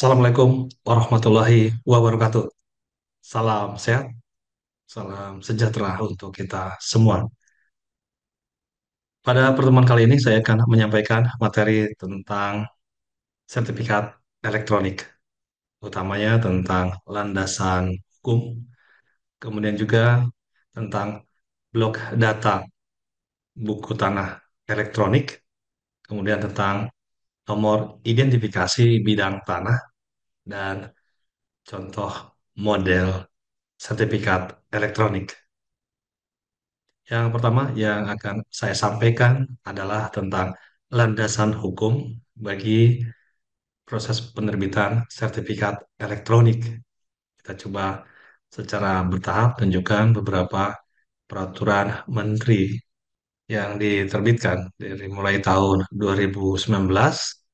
Assalamualaikum warahmatullahi wabarakatuh. Salam sehat, salam sejahtera untuk kita semua. Pada pertemuan kali ini saya akan menyampaikan materi tentang sertifikat elektronik, utamanya tentang landasan hukum, kemudian juga tentang blok data buku tanah elektronik, kemudian tentang nomor identifikasi bidang tanah, dan contoh model sertifikat elektronik. Yang pertama yang akan saya sampaikan adalah tentang landasan hukum bagi proses penerbitan sertifikat elektronik. Kita coba secara bertahap tunjukkan beberapa peraturan menteri yang diterbitkan dari mulai tahun 2019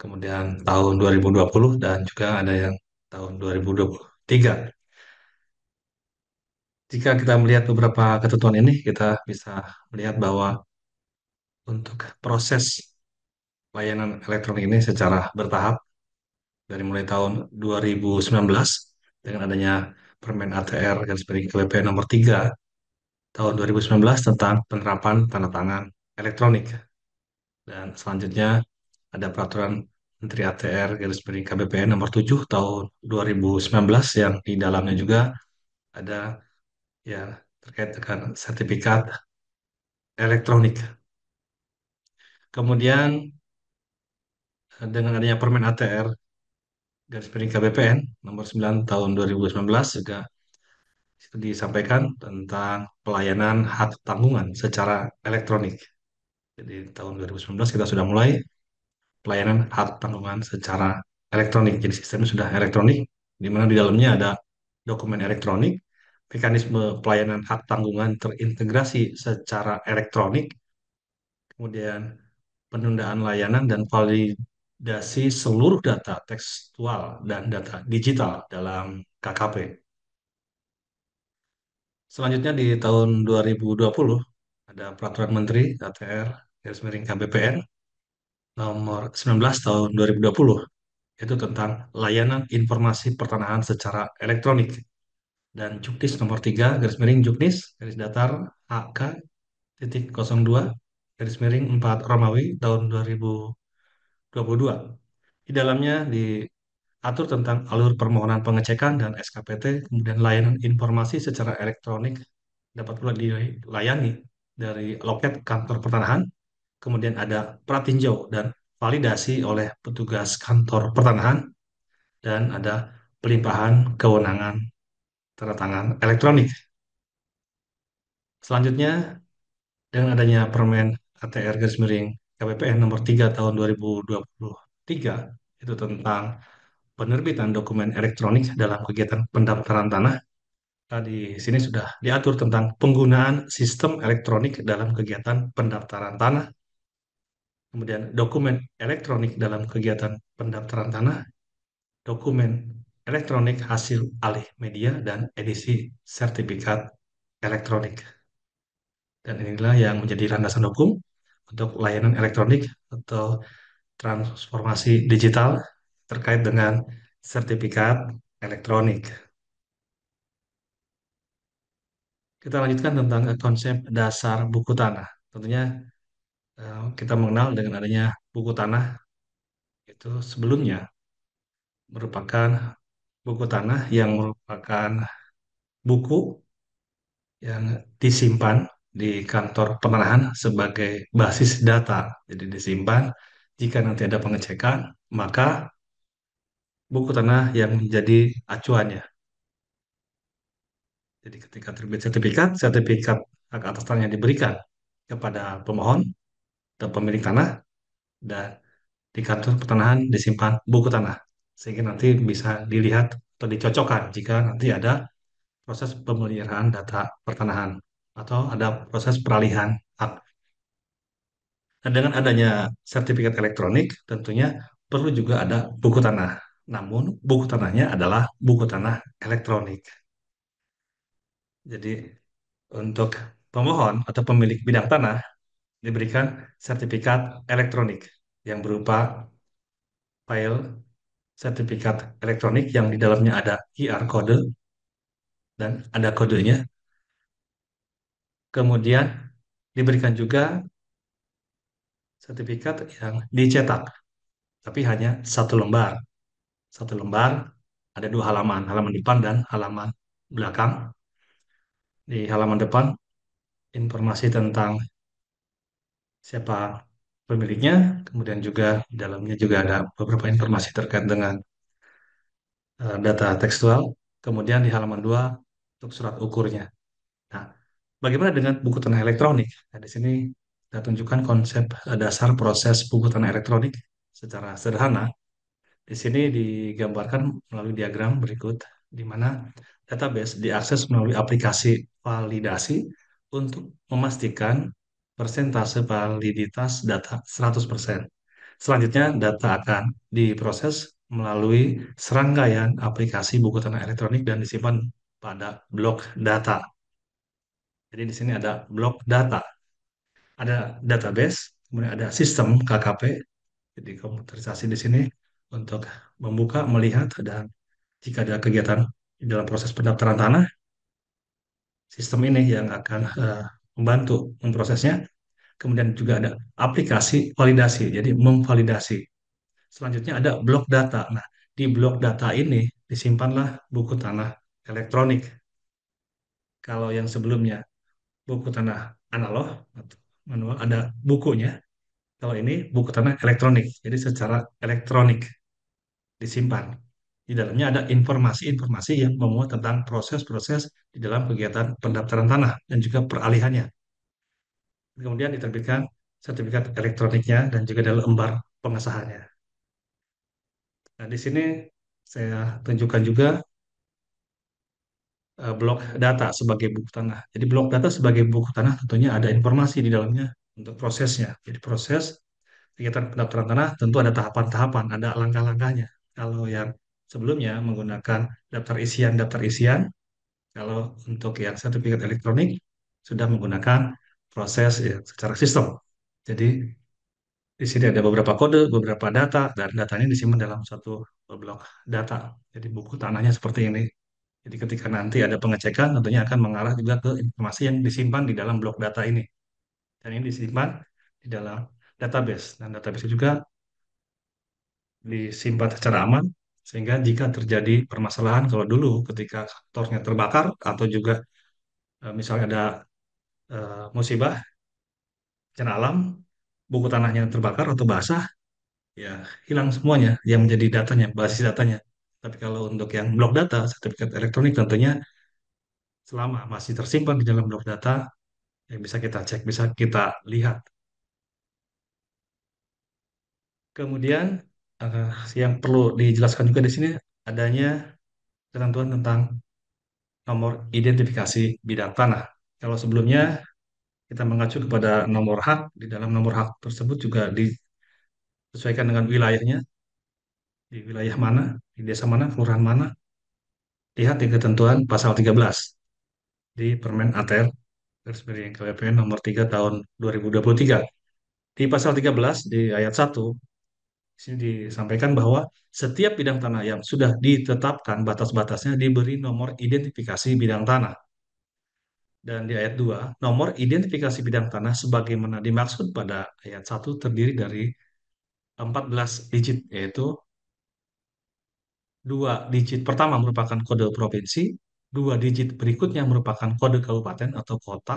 kemudian tahun 2020 dan juga ada yang tahun 2023. Jika kita melihat beberapa ketentuan ini, kita bisa melihat bahwa untuk proses layanan elektronik ini secara bertahap dari mulai tahun 2019 dengan adanya Permen ATR dan sebagainya KWP nomor 3 tahun 2019 tentang penerapan tanda tangan elektronik. Dan selanjutnya ada peraturan Menteri ATR garis miring KBPN nomor 7 tahun 2019 yang di dalamnya juga ada ya terkait dengan sertifikat elektronik. Kemudian eh, dengan adanya Permen ATR garis miring KBPN nomor 9 tahun 2019 juga disampaikan tentang pelayanan hak tanggungan secara elektronik. Jadi tahun 2019 kita sudah mulai pelayanan hak tanggungan secara elektronik. Jadi sistemnya sudah elektronik, di mana di dalamnya ada dokumen elektronik, mekanisme pelayanan hak tanggungan terintegrasi secara elektronik, kemudian penundaan layanan dan validasi seluruh data tekstual dan data digital dalam KKP. Selanjutnya di tahun 2020 ada peraturan menteri ATR garis miring KBPN nomor 19 tahun 2020 yaitu tentang layanan informasi pertanahan secara elektronik dan Juknis nomor 3 garis miring Juknis garis datar AK titik 02 garis miring 4 Romawi tahun 2022. Di dalamnya diatur tentang alur permohonan pengecekan dan SKPT, kemudian layanan informasi secara elektronik dapat pula dilayani dari loket kantor pertanahan kemudian ada pratinjau dan validasi oleh petugas kantor pertanahan, dan ada pelimpahan kewenangan tanda tangan elektronik. Selanjutnya, dengan adanya Permen ATR garis miring KPPN nomor 3 tahun 2023 itu tentang penerbitan dokumen elektronik dalam kegiatan pendaftaran tanah. Nah, di sini sudah diatur tentang penggunaan sistem elektronik dalam kegiatan pendaftaran tanah kemudian dokumen elektronik dalam kegiatan pendaftaran tanah, dokumen elektronik hasil alih media, dan edisi sertifikat elektronik. Dan inilah yang menjadi landasan hukum untuk layanan elektronik atau transformasi digital terkait dengan sertifikat elektronik. Kita lanjutkan tentang konsep dasar buku tanah. Tentunya kita mengenal dengan adanya buku tanah itu sebelumnya merupakan buku tanah yang merupakan buku yang disimpan di kantor pemenahan sebagai basis data. Jadi disimpan jika nanti ada pengecekan, maka buku tanah yang menjadi acuannya. Jadi ketika terbit sertifikat, sertifikat hak atas tanah yang diberikan kepada pemohon ke pemilik tanah dan di kantor pertanahan disimpan buku tanah sehingga nanti bisa dilihat atau dicocokkan jika nanti ada proses pemeliharaan data pertanahan atau ada proses peralihan hak. Nah, dengan adanya sertifikat elektronik tentunya perlu juga ada buku tanah. Namun buku tanahnya adalah buku tanah elektronik. Jadi untuk pemohon atau pemilik bidang tanah diberikan sertifikat elektronik yang berupa file sertifikat elektronik yang di dalamnya ada QR kode dan ada kodenya. Kemudian diberikan juga sertifikat yang dicetak, tapi hanya satu lembar. Satu lembar ada dua halaman, halaman depan dan halaman belakang. Di halaman depan informasi tentang siapa pemiliknya, kemudian juga di dalamnya juga ada beberapa informasi terkait dengan uh, data tekstual, kemudian di halaman 2 untuk surat ukurnya. Nah, bagaimana dengan buku tanah elektronik? Nah, di sini kita tunjukkan konsep eh, dasar proses buku tanah elektronik secara sederhana. Di sini digambarkan melalui diagram berikut, di mana database diakses melalui aplikasi validasi untuk memastikan persentase validitas data 100%. Selanjutnya, data akan diproses melalui serangkaian aplikasi buku tanah elektronik dan disimpan pada blok data. Jadi di sini ada blok data. Ada database, kemudian ada sistem KKP. Jadi komputerisasi di sini untuk membuka, melihat, dan jika ada kegiatan dalam proses pendaftaran tanah, sistem ini yang akan uh, membantu memprosesnya. Kemudian juga ada aplikasi validasi, jadi memvalidasi. Selanjutnya ada blok data. Nah, di blok data ini disimpanlah buku tanah elektronik. Kalau yang sebelumnya buku tanah analog atau manual ada bukunya. Kalau ini buku tanah elektronik, jadi secara elektronik disimpan di dalamnya ada informasi-informasi yang memuat tentang proses-proses di dalam kegiatan pendaftaran tanah dan juga peralihannya. Kemudian diterbitkan sertifikat elektroniknya dan juga ada lembar pengesahannya. Nah, di sini saya tunjukkan juga eh, blok data sebagai buku tanah. Jadi blok data sebagai buku tanah tentunya ada informasi di dalamnya untuk prosesnya. Jadi proses kegiatan pendaftaran tanah tentu ada tahapan-tahapan, ada langkah-langkahnya. Kalau yang sebelumnya menggunakan daftar isian daftar isian. Kalau untuk yang satu sertifikat elektronik sudah menggunakan proses ya, secara sistem. Jadi di sini ada beberapa kode, beberapa data, dan datanya disimpan dalam satu blok data. Jadi buku tanahnya seperti ini. Jadi ketika nanti ada pengecekan, tentunya akan mengarah juga ke informasi yang disimpan di dalam blok data ini. Dan ini disimpan di dalam database. Dan database juga disimpan secara aman sehingga jika terjadi permasalahan kalau dulu ketika kantornya terbakar atau juga eh, misalnya ada e, musibah bencana alam, buku tanahnya terbakar atau basah, ya hilang semuanya yang menjadi datanya, basis datanya. Tapi kalau untuk yang blok data, sertifikat elektronik tentunya selama masih tersimpan di dalam blok data, yang bisa kita cek, bisa kita lihat. Kemudian Eh, yang perlu dijelaskan juga di sini adanya ketentuan tentang nomor identifikasi bidang tanah. Kalau sebelumnya kita mengacu kepada nomor hak, di dalam nomor hak tersebut juga disesuaikan dengan wilayahnya, di wilayah mana, di desa mana, kelurahan mana. Lihat di ketentuan pasal 13 di Permen ATR garis miring KWPN nomor 3 tahun 2023. Di pasal 13 di ayat 1 sini disampaikan bahwa setiap bidang tanah yang sudah ditetapkan batas-batasnya diberi nomor identifikasi bidang tanah. Dan di ayat 2, nomor identifikasi bidang tanah sebagaimana dimaksud pada ayat 1 terdiri dari 14 digit, yaitu dua digit pertama merupakan kode provinsi, dua digit berikutnya merupakan kode kabupaten atau kota,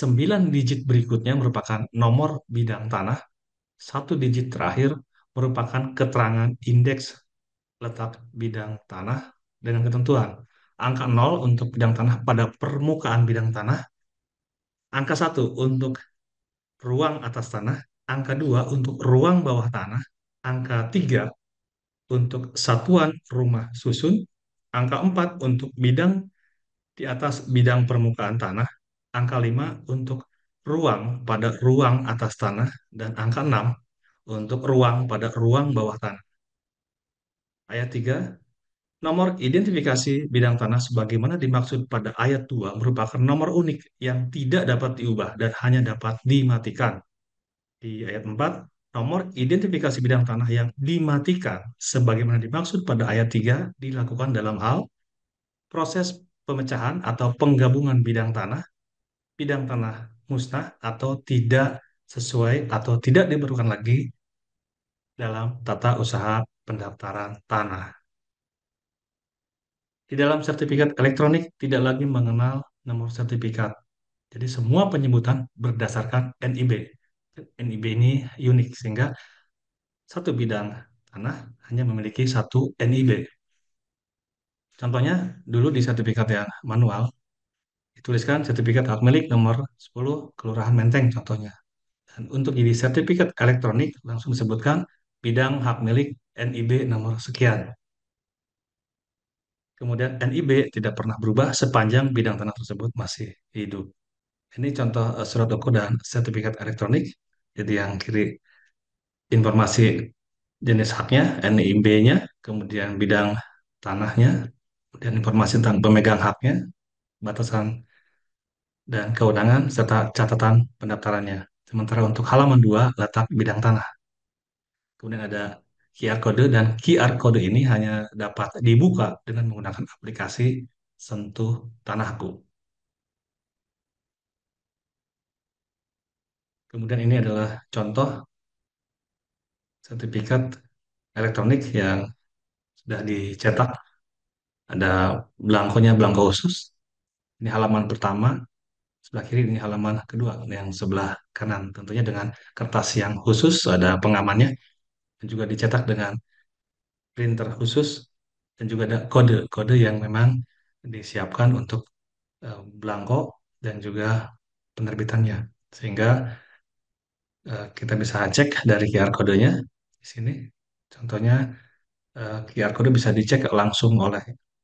9 digit berikutnya merupakan nomor bidang tanah, satu digit terakhir merupakan keterangan indeks letak bidang tanah dengan ketentuan. Angka 0 untuk bidang tanah pada permukaan bidang tanah. Angka 1 untuk ruang atas tanah. Angka 2 untuk ruang bawah tanah. Angka 3 untuk satuan rumah susun. Angka 4 untuk bidang di atas bidang permukaan tanah. Angka 5 untuk ruang pada ruang atas tanah. Dan angka 6 untuk ruang pada ruang bawah tanah. Ayat 3, nomor identifikasi bidang tanah sebagaimana dimaksud pada ayat 2 merupakan nomor unik yang tidak dapat diubah dan hanya dapat dimatikan. Di ayat 4, nomor identifikasi bidang tanah yang dimatikan sebagaimana dimaksud pada ayat 3 dilakukan dalam hal proses pemecahan atau penggabungan bidang tanah, bidang tanah musnah atau tidak sesuai atau tidak diperlukan lagi dalam tata usaha pendaftaran tanah. Di dalam sertifikat elektronik tidak lagi mengenal nomor sertifikat. Jadi semua penyebutan berdasarkan NIB. NIB ini unik sehingga satu bidang tanah hanya memiliki satu NIB. Contohnya dulu di sertifikat yang manual dituliskan sertifikat hak milik nomor 10 Kelurahan Menteng contohnya. Dan untuk jadi sertifikat elektronik langsung disebutkan bidang hak milik NIB nomor sekian. Kemudian NIB tidak pernah berubah sepanjang bidang tanah tersebut masih hidup. Ini contoh eh, surat doku dan sertifikat elektronik. Jadi yang kiri informasi jenis haknya, NIB-nya, kemudian bidang tanahnya, kemudian informasi tentang pemegang haknya, batasan dan kewenangan, serta catatan pendaftarannya. Sementara untuk halaman 2, letak bidang tanah. Kemudian ada QR code dan QR code ini hanya dapat dibuka dengan menggunakan aplikasi Sentuh Tanahku. Kemudian ini adalah contoh sertifikat elektronik yang sudah dicetak. Ada belangkonya, belangko khusus. Ini halaman pertama, sebelah kiri ini halaman kedua, yang sebelah kanan. Tentunya dengan kertas yang khusus, ada pengamannya dan juga dicetak dengan printer khusus dan juga ada kode-kode yang memang disiapkan untuk uh, belangko dan juga penerbitannya sehingga uh, kita bisa cek dari QR kodenya di sini contohnya uh, eh, QR kode bisa dicek langsung oleh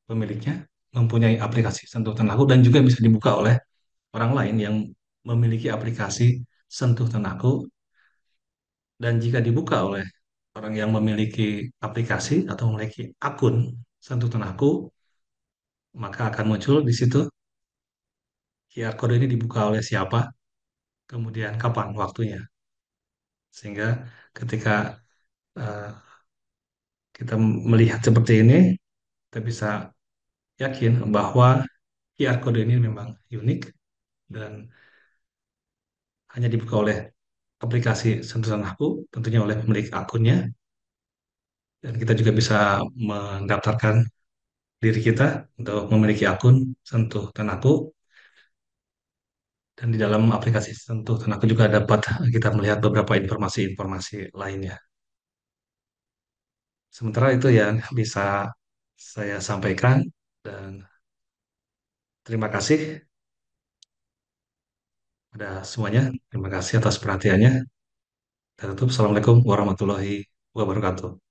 pemiliknya mempunyai aplikasi sentuh tenaku dan juga bisa dibuka oleh orang lain yang memiliki aplikasi sentuh tenaku dan jika dibuka oleh orang yang memiliki aplikasi atau memiliki akun santutan aku, maka akan muncul di situ QR code ini dibuka oleh siapa, kemudian kapan waktunya. Sehingga ketika uh, kita melihat seperti ini, kita bisa yakin bahwa QR code ini memang unik dan hanya dibuka oleh aplikasi sentuhan aku, tentunya oleh pemilik akunnya. Dan kita juga bisa mendaftarkan diri kita untuk memiliki akun sentuh tanahku. Dan di dalam aplikasi sentuh tanahku juga dapat kita melihat beberapa informasi-informasi lainnya. Sementara itu yang bisa saya sampaikan dan terima kasih ada semuanya. Terima kasih atas perhatiannya. Dan tutup. Assalamualaikum warahmatullahi wabarakatuh.